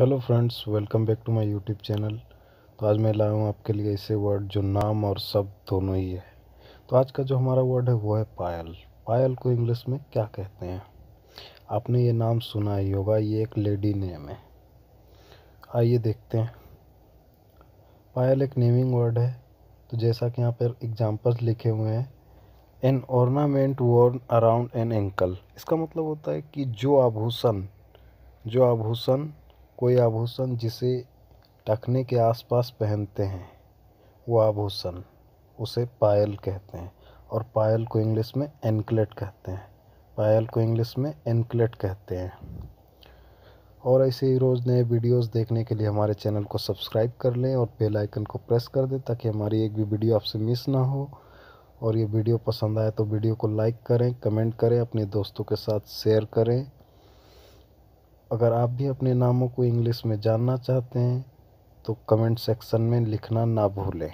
hello friends welcome back to my YouTube channel तो आज मैं लाया हूँ आपके लिए ऐसे वर्ड जो नाम और शब्द दोनों ही है तो आज का जो हमारा वर्ड है वो है पायल पायल को इंग्लिश में क्या कहते हैं आपने ये नाम सुना ही होगा ये एक लेडी नेम है आइए देखते हैं पायल एक नेमिंग वर्ड है तो जैसा कि यहाँ पर एग्जाम्पल्स लिखे हुए हैं an ornament worn around an ankle इसका मतलब होता है कि जो आभूषण जो आभूषण कोई आभूषण जिसे टखने के आसपास पहनते हैं वो आभूषण उसे पायल कहते हैं और पायल को इंग्लिश में एनकलेट कहते हैं पायल को इंग्लिश में एनकलेट कहते हैं और ऐसे ही रोज़ नए वीडियोस देखने के लिए हमारे चैनल को सब्सक्राइब कर लें और बेल आइकन को प्रेस कर दें ताकि हमारी एक भी वीडियो आपसे मिस ना हो और ये वीडियो पसंद आए तो वीडियो को लाइक करें कमेंट करें अपने दोस्तों के साथ शेयर करें अगर आप भी अपने नामों को इंग्लिश में जानना चाहते हैं तो कमेंट सेक्शन में लिखना ना भूलें